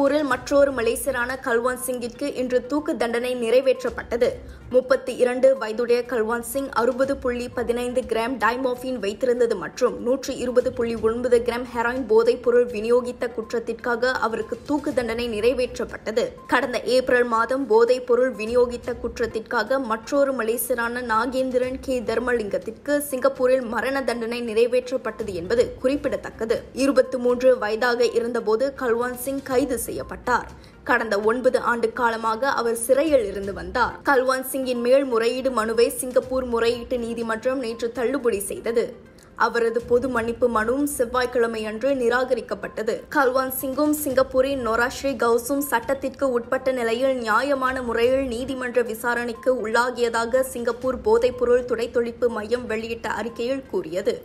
பூரில் மற்றொரு மலேசியரான கல்வான் சிங்கிற்கு இன்று தூக்கு தண்டனை நிறைவேற்றப்பட்டது முப்பத்தி இரண்டு வயதுடைய கல்வான் சிங் அறுபது புள்ளி பதினைந்து கிராம் டைமோஃபின் வைத்திருந்தது மற்றும் நூற்றி இருபது புள்ளி ஒன்பது கிராம் ஹெராயின் போதைப் பொருள் விநியோகித்த குற்றத்திற்காக அவருக்கு தூக்கு தண்டனை நிறைவேற்றப்பட்டது கடந்த ஏப்ரல் மாதம் போதைப் பொருள் விநியோகித்த குற்றத்திற்காக மற்றொரு மலேசியரான நாகேந்திரன் கே தர்மலிங்கத்திற்கு சிங்கப்பூரில் மரண தண்டனை நிறைவேற்றப்பட்டது என்பது குறிப்பிடத்தக்கது இருபத்தி மூன்று வயதாக இருந்தபோது கல்வான் சிங் கைது செய்யப்பட்டார் கடந்த ஒன்பது ஆண்டு காலமாக அவர் சிறையில் இருந்து வந்தார் கல்வான் சிங்கின் மேல் முறையீடு மனுவை சிங்கப்பூர் முறையீட்டு நீதிமன்றம் நேற்று தள்ளுபடி செய்தது அவரது பொது மன்னிப்பு மனுவும் செவ்வாய்க்கிழமை அன்று நிராகரிக்கப்பட்டது கல்வான் சிங்கும் சிங்கப்பூரின் நொராஸ்ரீ கவுசும் சட்டத்திற்கு உட்பட்ட நிலையில் நியாயமான முறையில் நீதிமன்ற விசாரணைக்கு உள்ளாகியதாக சிங்கப்பூர் போதைப்பொருள் துடைத்தொழிப்பு மையம் வெளியிட்ட அறிக்கையில் கூறியது